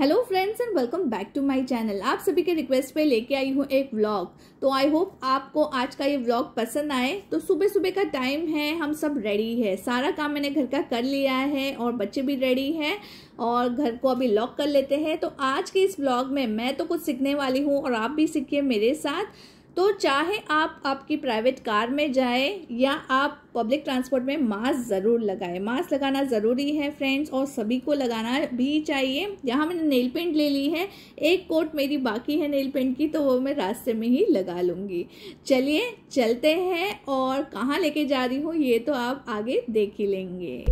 hello friends and welcome back to my channel आप सभी के रिक्वेस्ट पे लेके आई हूँ एक व्लॉग तो आई होप आपको आज का ये व्लॉग पसंद आए तो सुबह सुबह का टाइम है हम सब रेडी है सारा काम मैंने घर का कर लिया है और बच्चे भी रेडी हैं और घर को अभी लॉक कर लेते हैं तो आज के इस व्लॉग में मैं तो कुछ सीखने वाली हूँ और आप भी सीखिए मेरे साथ तो चाहे आप आपकी प्राइवेट कार में जाए या आप पब्लिक ट्रांसपोर्ट में मास्क ज़रूर लगाए मास्क लगाना ज़रूरी है फ्रेंड्स और सभी को लगाना भी चाहिए यहाँ मैंने नेल पेंट ले ली है एक कोट मेरी बाकी है नेल पेंट की तो वो मैं रास्ते में ही लगा लूँगी चलिए चलते हैं और कहाँ लेके जा रही हूँ ये तो आप आगे देख ही लेंगे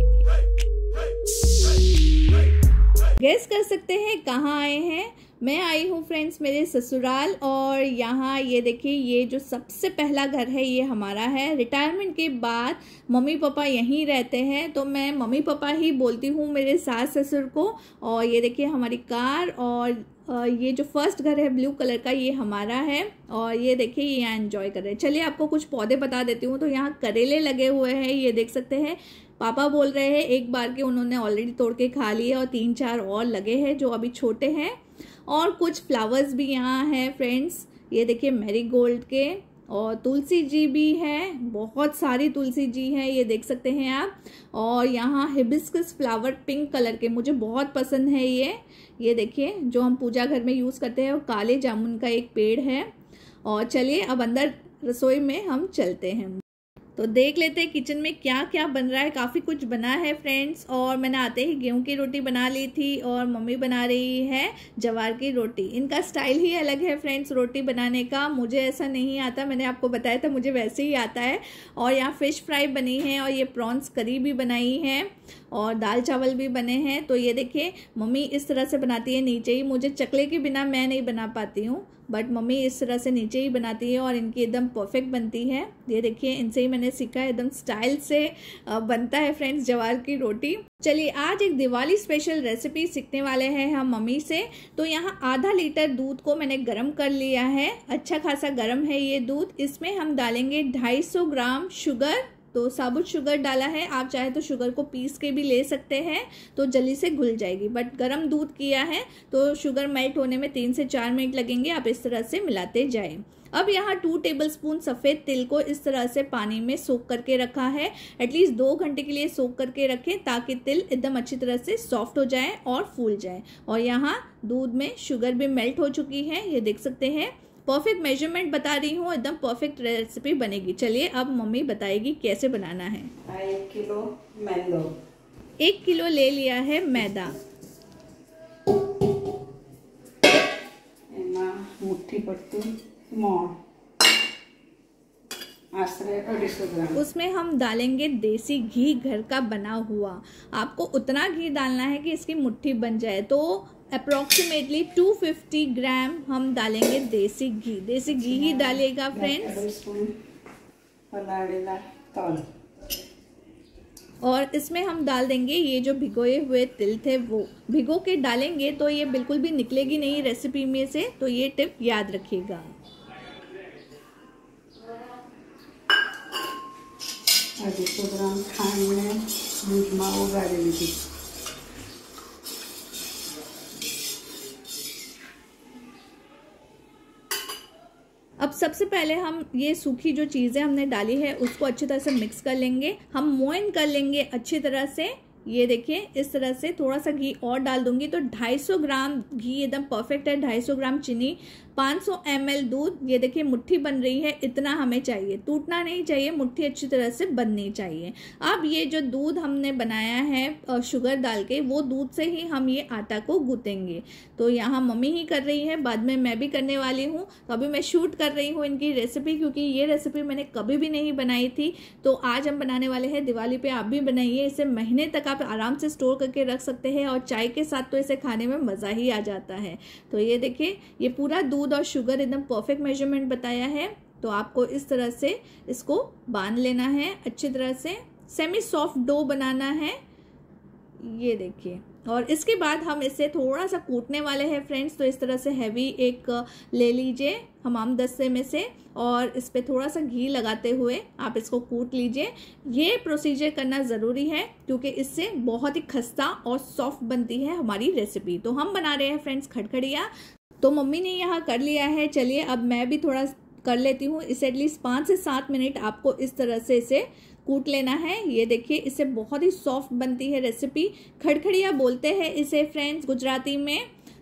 गैस कर सकते हैं कहाँ आए हैं मैं आई हूँ फ्रेंड्स मेरे ससुराल और यहाँ ये देखिए ये जो सबसे पहला घर है ये हमारा है रिटायरमेंट के बाद मम्मी पापा यहीं रहते हैं तो मैं मम्मी पापा ही बोलती हूँ मेरे सास ससुर को और ये देखिए हमारी कार और ये जो फर्स्ट घर है ब्लू कलर का ये हमारा है और ये देखिए ये यहाँ इन्जॉय कर रहे हैं चलिए आपको कुछ पौधे बता देती हूँ तो यहाँ करेले लगे हुए हैं ये देख सकते हैं पापा बोल रहे हैं एक बार के उन्होंने ऑलरेडी तोड़ के खा लिए और तीन चार और लगे हैं जो अभी छोटे हैं और कुछ फ्लावर्स भी यहाँ है फ्रेंड्स ये देखिए मेरी गोल्ड के और तुलसी जी भी है बहुत सारी तुलसी जी है ये देख सकते हैं आप और यहाँ हिबिस्कस फ्लावर पिंक कलर के मुझे बहुत पसंद है ये ये देखिए जो हम पूजा घर में यूज़ करते हैं और काले जामुन का एक पेड़ है और चलिए अब अंदर रसोई में हम चलते हैं तो देख लेते हैं किचन में क्या क्या बन रहा है काफ़ी कुछ बना है फ्रेंड्स और मैंने आते ही गेहूं की रोटी बना ली थी और मम्मी बना रही है जवार की रोटी इनका स्टाइल ही अलग है फ्रेंड्स रोटी बनाने का मुझे ऐसा नहीं आता मैंने आपको बताया था मुझे वैसे ही आता है और यहाँ फ़िश फ्राई बनी है और ये प्रॉन्स करी भी बनाई है और दाल चावल भी बने हैं तो ये देखिए मम्मी इस तरह से बनाती है नीचे ही मुझे चकले के बिना मैं नहीं बना पाती हूँ बट मम्मी इस तरह से नीचे ही बनाती है और इनकी एकदम परफेक्ट बनती है ये देखिए इनसे ही मैंने सीखा है एकदम स्टाइल से बनता है फ्रेंड्स जवार की रोटी चलिए आज एक दिवाली स्पेशल रेसिपी सीखने वाले हैं हम मम्मी से तो यहाँ आधा लीटर दूध को मैंने गर्म कर लिया है अच्छा खासा गर्म है ये दूध इसमें हम डालेंगे 250 ग्राम शुगर तो साबुत शुगर डाला है आप चाहे तो शुगर को पीस के भी ले सकते हैं तो जल्दी से घुल जाएगी बट गर्म दूध किया है तो शुगर मेल्ट होने में तीन से चार मिनट लगेंगे आप इस तरह से मिलाते जाएं अब यहाँ टू टेबल स्पून सफ़ेद तिल को इस तरह से पानी में सोख करके रखा है एटलीस्ट दो घंटे के लिए सोख करके रखें ताकि तिल एकदम अच्छी तरह से सॉफ्ट हो जाए और फूल जाए और यहाँ दूध में शुगर भी मेल्ट हो चुकी है ये देख सकते हैं परफेक्ट मेजरमेंट बता रही हूँ एकदम परफेक्ट रेसिपी बनेगी चलिए अब मम्मी बताएगी कैसे बनाना है एक किलो मैदो एक किलो ले लिया है मैदा मुट्ठी पड़ती मोड़ उसमें हम डालेंगे देसी घी घर का बना हुआ आपको उतना घी डालना है कि इसकी मुट्ठी बन जाए तो अप्रोक्सीमेटली 250 ग्राम हम डालेंगे देसी घी देसी घी ही डालिएगा फ्रेंड्स और इसमें हम डाल देंगे ये जो भिगोए हुए तिल थे वो भिगो के डालेंगे तो ये बिल्कुल भी निकलेगी नहीं रेसिपी में से तो ये टिप याद रखिएगा 200 ग्राम दूध लीधी अब सबसे पहले हम ये सूखी जो चीज़ें हमने डाली है उसको अच्छी तरह से मिक्स कर लेंगे हम मोइन कर लेंगे अच्छी तरह से ये देखिए इस तरह से थोड़ा सा घी और डाल दूंगी तो 250 ग्राम घी एकदम परफेक्ट है 250 ग्राम चीनी 500 एम दूध ये देखिए मुट्ठी बन रही है इतना हमें चाहिए टूटना नहीं चाहिए मुट्ठी अच्छी तरह से बननी चाहिए अब ये जो दूध हमने बनाया है शुगर डाल के वो दूध से ही हम ये आटा को गूँतेंगे तो यहाँ मम्मी ही कर रही है बाद में मैं भी करने वाली हूँ तो अभी मैं शूट कर रही हूँ इनकी रेसिपी क्योंकि ये रेसिपी मैंने कभी भी नहीं बनाई थी तो आज हम बनाने वाले हैं दिवाली पर आप भी बनाइए इसे महीने तक आप आराम से स्टोर करके रख सकते हैं और चाय के साथ तो इसे खाने में मज़ा ही आ जाता है तो ये देखिए ये पूरा दूध दूध और शुगर एकदम परफेक्ट मेजरमेंट बताया है तो आपको इस तरह से इसको बांध लेना है अच्छी तरह से सेमी सॉफ्ट डो बनाना है ये देखिए और इसके बाद हम इसे थोड़ा सा कूटने वाले हैं फ्रेंड्स तो इस तरह से हैवी एक ले लीजिए हमाम दस्ते में से और इस पर थोड़ा सा घी लगाते हुए आप इसको कूट लीजिए ये प्रोसीजर करना ज़रूरी है क्योंकि इससे बहुत ही खस्ता और सॉफ्ट बनती है हमारी रेसिपी तो हम बना रहे हैं फ्रेंड्स खटखड़िया तो मम्मी ने यहाँ कर लिया है चलिए अब मैं भी थोड़ा कर लेती हूँ इसे एटलीस्ट पाँच से सात मिनट आपको इस तरह से इसे कूट लेना है ये देखिए इससे बहुत ही सॉफ्ट बनती है रेसिपी खड़खड़िया बोलते हैं इसे फ्रेंड्स गुजराती में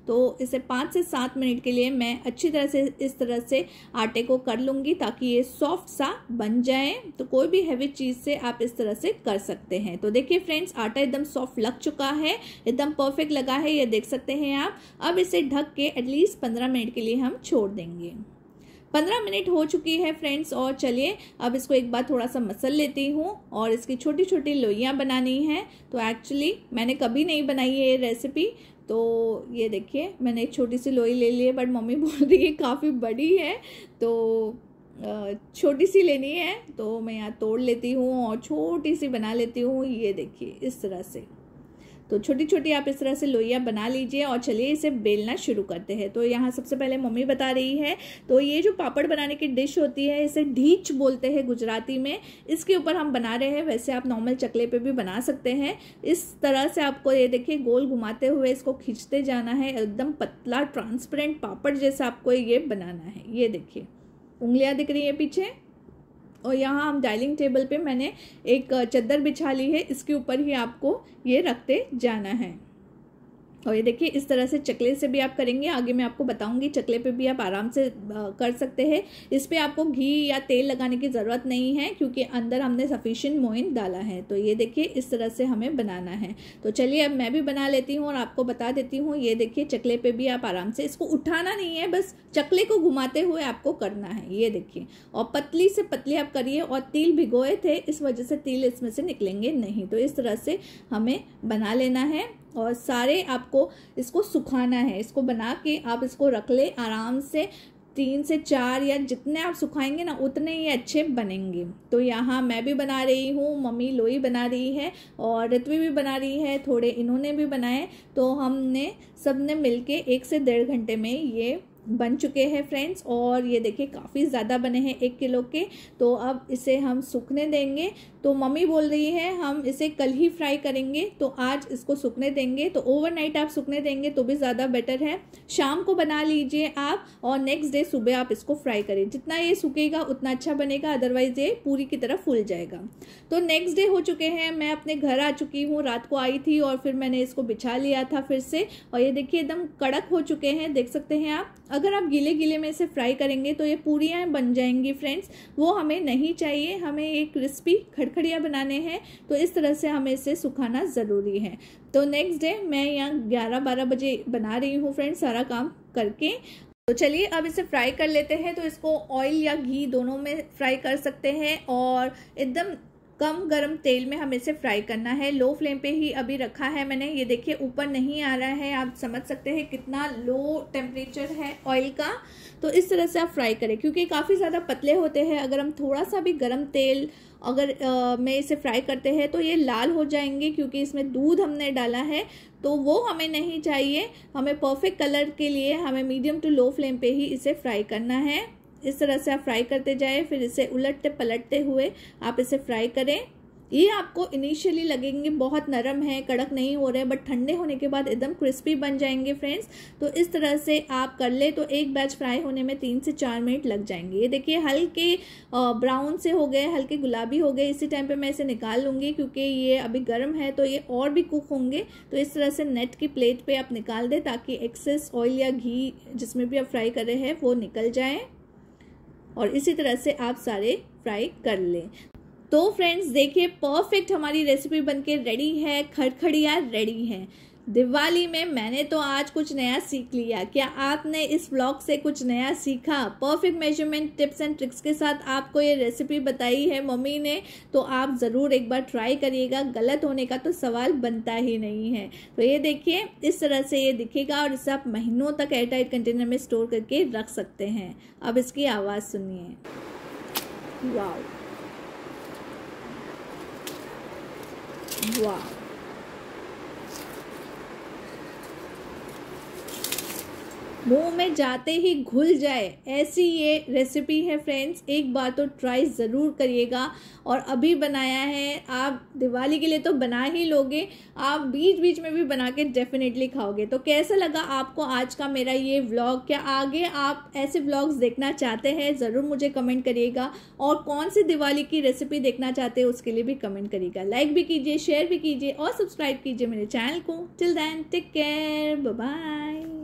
तो इसे पाँच से सात मिनट के लिए मैं अच्छी तरह से इस तरह से आटे को कर लूँगी ताकि ये सॉफ्ट सा बन जाए तो कोई भी हैवी चीज़ से आप इस तरह से कर सकते हैं तो देखिए फ्रेंड्स आटा एकदम सॉफ्ट लग चुका है एकदम परफेक्ट लगा है ये देख सकते हैं आप अब इसे ढक के एटलीस्ट पंद्रह मिनट के लिए हम छोड़ देंगे पंद्रह मिनट हो चुकी है फ्रेंड्स और चलिए अब इसको एक बार थोड़ा सा मसल लेती हूँ और इसकी छोटी छोटी लोइयाँ बनानी हैं तो एक्चुअली मैंने कभी नहीं बनाई है ये रेसिपी तो ये देखिए मैंने एक छोटी सी लोई ले ली है बट मम्मी बोल रही है काफ़ी बड़ी है तो छोटी सी लेनी है तो मैं यहाँ तोड़ लेती हूँ और छोटी सी बना लेती हूँ ये देखिए इस तरह से तो छोटी छोटी आप इस तरह से लोइयाँ बना लीजिए और चलिए इसे बेलना शुरू करते हैं तो यहाँ सबसे पहले मम्मी बता रही है तो ये जो पापड़ बनाने की डिश होती है इसे ढीच बोलते हैं गुजराती में इसके ऊपर हम बना रहे हैं वैसे आप नॉर्मल चकले पे भी बना सकते हैं इस तरह से आपको ये देखिए गोल घुमाते हुए इसको खींचते जाना है एकदम पतला ट्रांसपेरेंट पापड़ जैसा आपको ये बनाना है ये देखिए उंगलियाँ दिख रही है पीछे और यहाँ हम डाइनिंग टेबल पे मैंने एक चद्दर बिछा ली है इसके ऊपर ही आपको ये रखते जाना है और ये देखिए इस तरह से चकले से भी आप करेंगे आगे मैं आपको बताऊंगी चकले पे भी आप आराम से कर सकते हैं इस पर आपको घी या तेल लगाने की ज़रूरत नहीं है क्योंकि अंदर हमने सफिशेंट मोइन डाला है तो ये देखिए इस तरह से हमें बनाना है तो चलिए अब मैं भी बना लेती हूँ और आपको बता देती हूँ ये देखिए चकले पर भी आप आराम से इसको उठाना नहीं है बस चकले को घुमाते हुए आपको करना है ये देखिए और पतली से पतली आप करिए और तिल भिगोए थे इस वजह से तिल इसमें से निकलेंगे नहीं तो इस तरह से हमें बना लेना है और सारे आपको इसको सुखाना है इसको बना के आप इसको रख ले आराम से तीन से चार या जितने आप सुखाएंगे ना उतने ही अच्छे बनेंगे तो यहाँ मैं भी बना रही हूँ मम्मी लोई बना रही है और रितवी भी बना रही है थोड़े इन्होंने भी बनाए तो हमने सब ने मिल एक से डेढ़ घंटे में ये बन चुके हैं फ्रेंड्स और ये देखिए काफ़ी ज़्यादा बने हैं एक किलो के तो अब इसे हम सूखने देंगे तो मम्मी बोल रही है हम इसे कल ही फ्राई करेंगे तो आज इसको सूखने देंगे तो ओवरनाइट आप सूखने देंगे तो भी ज़्यादा बेटर है शाम को बना लीजिए आप और नेक्स्ट डे सुबह आप इसको फ्राई करें जितना ये सूखेगा उतना अच्छा बनेगा अदरवाइज़ ये पूरी की तरह फूल जाएगा तो नेक्स्ट डे हो चुके हैं मैं अपने घर आ चुकी हूँ रात को आई थी और फिर मैंने इसको बिछा लिया था फिर से और ये देखिए एकदम कड़क हो चुके हैं देख सकते हैं आप अगर आप गीले गीले में इसे फ्राई करेंगे तो ये पूरियाँ बन जाएंगी फ्रेंड्स वो हमें नहीं चाहिए हमें ये क्रिस्पी खड़क लकड़ियाँ बनाने हैं तो इस तरह से हमें इसे सुखाना ज़रूरी है तो नेक्स्ट डे मैं यहाँ ग्यारह बारह बजे बना रही हूँ फ्रेंड सारा काम करके तो चलिए अब इसे फ्राई कर लेते हैं तो इसको ऑयल या घी दोनों में फ्राई कर सकते हैं और एकदम कम गरम तेल में हमें इसे फ्राई करना है लो फ्लेम पे ही अभी रखा है मैंने ये देखिए ऊपर नहीं आ रहा है आप समझ सकते हैं कितना लो टेम्परेचर है ऑयल का तो इस तरह से आप फ्राई करें क्योंकि काफ़ी ज़्यादा पतले होते हैं अगर हम थोड़ा सा भी गर्म तेल अगर आ, में इसे फ्राई करते हैं तो ये लाल हो जाएंगे क्योंकि इसमें दूध हमने डाला है तो वो हमें नहीं चाहिए हमें परफेक्ट कलर के लिए हमें मीडियम टू लो फ्लेम पर ही इसे फ्राई करना है इस तरह से आप फ्राई करते जाएं फिर इसे उलटते पलटते हुए आप इसे फ्राई करें ये आपको इनिशियली लगेंगे बहुत नरम है कड़क नहीं हो रहे बट ठंडे होने के बाद एकदम क्रिस्पी बन जाएंगे फ्रेंड्स तो इस तरह से आप कर ले तो एक बैच फ्राई होने में तीन से चार मिनट लग जाएंगे ये देखिए हल्के ब्राउन से हो गए हल्के गुलाबी हो गए इसी टाइम पे मैं इसे निकाल लूँगी क्योंकि ये अभी गर्म है तो ये और भी कुक होंगे तो इस तरह से नेट की प्लेट पर आप निकाल दें ताकि एक्सेस ऑयल या घी जिसमें भी आप फ्राई कर रहे हैं वो निकल जाएँ और इसी तरह से आप सारे फ्राई कर लें तो फ्रेंड्स देखिए परफेक्ट हमारी रेसिपी बनके रेडी है खड़खड़िया रेडी है दिवाली में मैंने तो आज कुछ नया सीख लिया क्या आपने इस ब्लॉग से कुछ नया सीखा perfect measurement tips and tricks के साथ आपको ये रेसिपी बताई है मम्मी ने तो आप ज़रूर एक बार ट्राई करिएगा गलत होने का तो सवाल बनता ही नहीं है तो ये देखिए इस तरह से ये दिखेगा और इसे आप महीनों तक एयरटाइट कंटेनर में स्टोर करके रख सकते हैं अब इसकी आवाज़ सुनिए वाह वाह मुंह में जाते ही घुल जाए ऐसी ये रेसिपी है फ्रेंड्स एक बार तो ट्राई ज़रूर करिएगा और अभी बनाया है आप दिवाली के लिए तो बना ही लोगे आप बीच बीच में भी बना के डेफिनेटली खाओगे तो कैसा लगा आपको आज का मेरा ये व्लॉग क्या आगे आप ऐसे व्लॉग्स देखना चाहते हैं ज़रूर मुझे कमेंट करिएगा और कौन सी दिवाली की रेसिपी देखना चाहते हैं उसके लिए भी कमेंट करिएगा लाइक भी कीजिए शेयर भी कीजिए और सब्सक्राइब कीजिए मेरे चैनल को till then take care bye